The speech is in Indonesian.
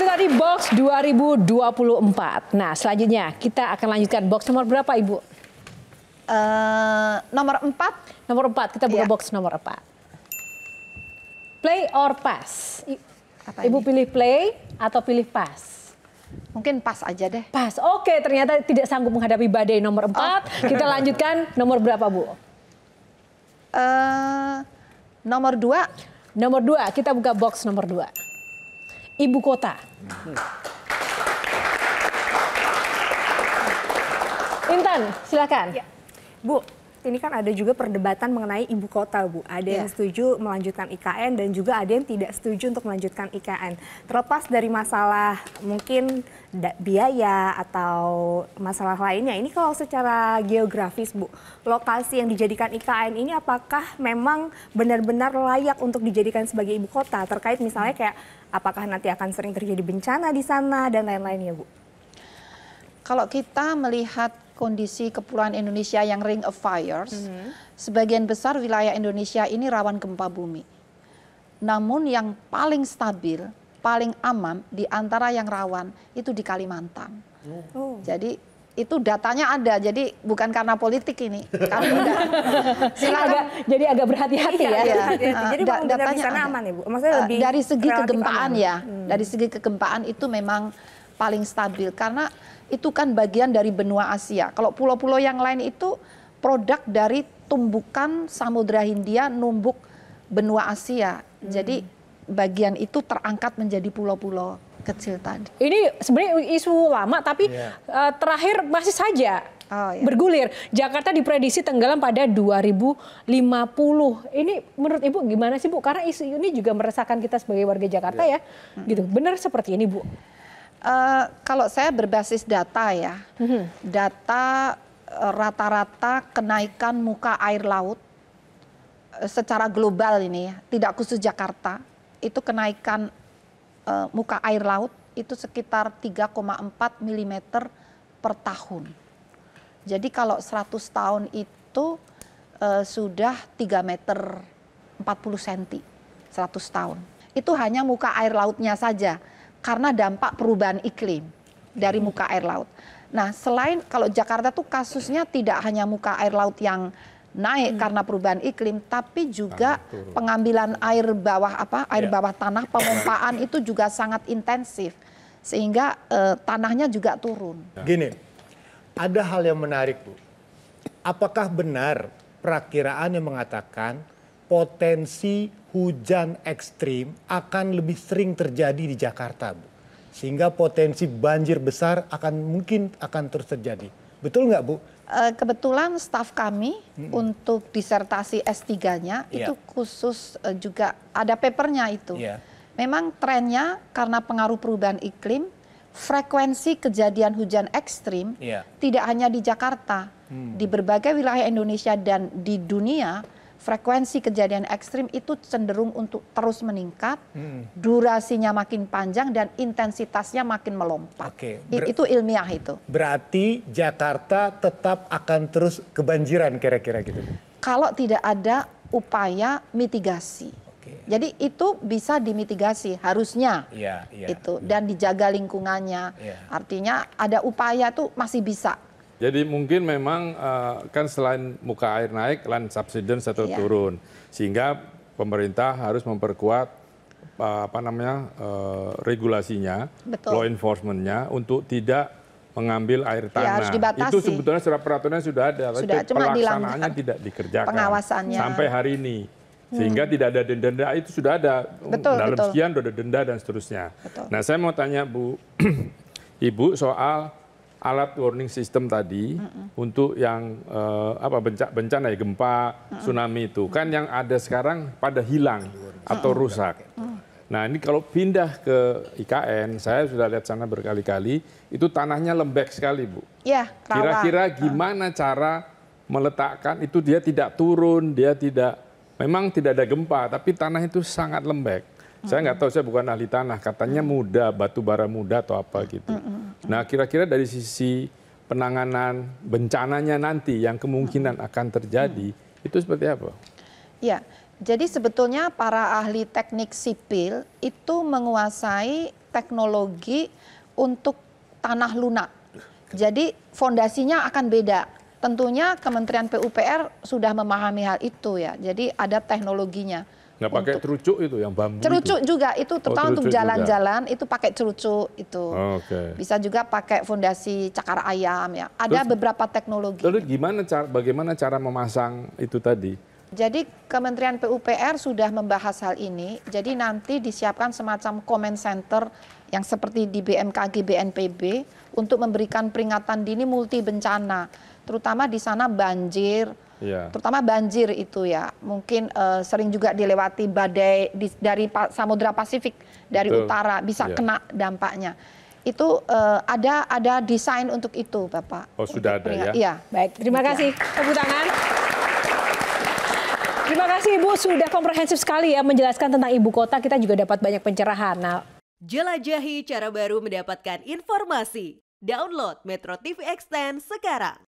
Itu tadi box 2024. Nah, selanjutnya kita akan lanjutkan box nomor berapa, Ibu? Uh, nomor 4. Nomor 4, kita buka yeah. box nomor 4. Play or pass? Apa Ibu ini? pilih play atau pilih pass? Mungkin pas aja deh. Pas, oke ternyata tidak sanggup menghadapi badai nomor 4. Oh. Kita lanjutkan nomor berapa, Bu? Uh, nomor 2. Nomor 2, kita buka box nomor 2 ibu kota. Hmm. Intan, silakan. Ya. Bu, ini kan ada juga perdebatan mengenai ibu kota, Bu. Ada yeah. yang iya. setuju melanjutkan IKN dan juga ada yang tidak setuju untuk melanjutkan IKN. Terlepas dari masalah mungkin biaya atau masalah lainnya, ini kalau secara geografis, Bu, lokasi yang dijadikan IKN ini apakah memang benar-benar layak untuk dijadikan sebagai ibu kota? Terkait misalnya kayak apakah nanti akan sering terjadi bencana di sana dan lain-lain ya, Bu? Kalau kita melihat kondisi kepulauan Indonesia yang ring of fires, mm -hmm. sebagian besar wilayah Indonesia ini rawan gempa bumi. Namun yang paling stabil, paling aman di antara yang rawan itu di Kalimantan. Oh. oh. Jadi itu datanya ada jadi bukan karena politik ini karena jadi agak, jadi agak berhati-hati iya, ya iya. Ah, jadi da datanya di sana aman ya bu maksudnya eh, lebih dari segi kegempaan aman. ya hmm. dari segi kegempaan itu memang paling stabil karena itu kan bagian dari benua Asia. Kalau pulau-pulau yang lain itu produk dari tumbukan Samudra Hindia numbuk benua Asia. Hmm. Jadi bagian itu terangkat menjadi pulau-pulau kecil tadi. Ini sebenarnya isu lama tapi yeah. Iya. uh, terakhir masih saja oh, yeah. bergulir. Jakarta diprediksi tenggelam pada 2050. Ini menurut Ibu gimana sih Bu? Karena isu ini juga meresahkan kita sebagai warga Jakarta yeah. ya. Gitu. Hmm. Gitu. Benar seperti ini Bu? Uh, kalau saya berbasis data ya, mm-hmm. data eh, rata-rata kenaikan muka air laut eh, secara global ini ya, tidak khusus Jakarta, itu kenaikan uh, muka air laut itu sekitar 3,4 mm per tahun. Jadi kalau 100 tahun itu uh, sudah 3 meter 40 cm 100 tahun. Itu hanya muka air lautnya saja karena dampak perubahan iklim dari hmm. muka air laut. Nah, selain kalau Jakarta tuh kasusnya tidak hanya muka air laut yang naik hmm. karena perubahan iklim, tapi juga pengambilan air bawah apa air ya. bawah tanah pemompaan itu juga sangat intensif sehingga eh, tanahnya juga turun. Ya. Gini, ada hal yang menarik bu. Apakah benar perakiraan yang mengatakan potensi hujan ekstrim akan lebih sering terjadi di Jakarta, Bu. Sehingga potensi banjir besar akan mungkin akan terus terjadi. Betul nggak, Bu? Eh, kebetulan staf kami -hmm. untuk disertasi S3-nya yeah. itu khusus eh, juga ada papernya itu. Yeah. Memang trennya karena pengaruh perubahan iklim, frekuensi kejadian hujan ekstrim yeah. tidak hanya di Jakarta, hmm. di berbagai wilayah Indonesia dan di dunia frekuensi kejadian ekstrim itu cenderung untuk terus meningkat, hmm. durasinya makin panjang dan intensitasnya makin melompat. Okay. itu ilmiah itu. Berarti Jakarta tetap akan terus kebanjiran kira-kira gitu. Kalau tidak ada upaya mitigasi. Jadi itu bisa dimitigasi harusnya yeah, yeah. itu dan dijaga lingkungannya. Yeah. Artinya ada upaya tuh masih bisa jadi mungkin memang uh, kan selain muka air naik, land subsidence atau iya. turun, sehingga pemerintah harus memperkuat eh, apa namanya uh, regulasinya, Betul. law enforcementnya untuk tidak mengambil air iya, tanah. Ya, harus Itu sebetulnya surat peraturannya sudah ada, sudah, tapi cuma dilaksanaannya tidak dikerjakan. Pengawasannya. Sampai hari ini. Hmm. Sehingga hmm. tidak ada denda-denda, itu sudah ada. Betul, Dalam betul. sekian sudah ada denda dan seterusnya. Betul. Nah saya mau tanya Bu, Ibu soal alat warning system tadi mm untuk yang uh, apa bencana, bencana ya gempa, mm tsunami itu kan yang ada sekarang pada hilang atau rusak. Nah ini kalau pindah ke IKN, saya sudah lihat sana berkali-kali, itu tanahnya lembek sekali bu. Iya. Kira-kira gimana cara meletakkan itu dia tidak turun, dia tidak, memang tidak ada gempa, tapi tanah itu sangat lembek. Saya nggak tahu, saya bukan ahli tanah. Katanya muda, batu bara muda atau apa gitu. Nah, kira-kira dari sisi penanganan bencananya nanti yang kemungkinan akan terjadi itu seperti apa? Ya, jadi sebetulnya para ahli teknik sipil itu menguasai teknologi untuk tanah lunak. Jadi fondasinya akan beda. Tentunya Kementerian PUPR sudah memahami hal itu ya. Jadi ada teknologinya nggak pakai cerucuk itu yang bambu cerucuk itu. juga itu oh, terutama oh, untuk jalan-jalan itu pakai cerucuk itu okay. bisa juga pakai fondasi cakar ayam ya ada terus, beberapa teknologi lalu gimana cara bagaimana cara memasang itu tadi jadi Kementerian PUPR sudah membahas hal ini. Jadi nanti disiapkan semacam comment center yang seperti di BMKG, BNPB untuk memberikan peringatan dini multi bencana, terutama di sana banjir, Ya. terutama banjir itu ya mungkin uh, sering juga dilewati badai di, dari pa, samudra Pasifik dari Betul. utara bisa ya. kena dampaknya itu uh, ada ada desain untuk itu bapak. Oh sudah ada ya. Iya baik terima iya. kasih tepuk tangan. Terima kasih Ibu sudah komprehensif sekali ya menjelaskan tentang ibu kota kita juga dapat banyak pencerahan. Nah, jelajahi cara baru mendapatkan informasi. Download Metro TV Extend sekarang.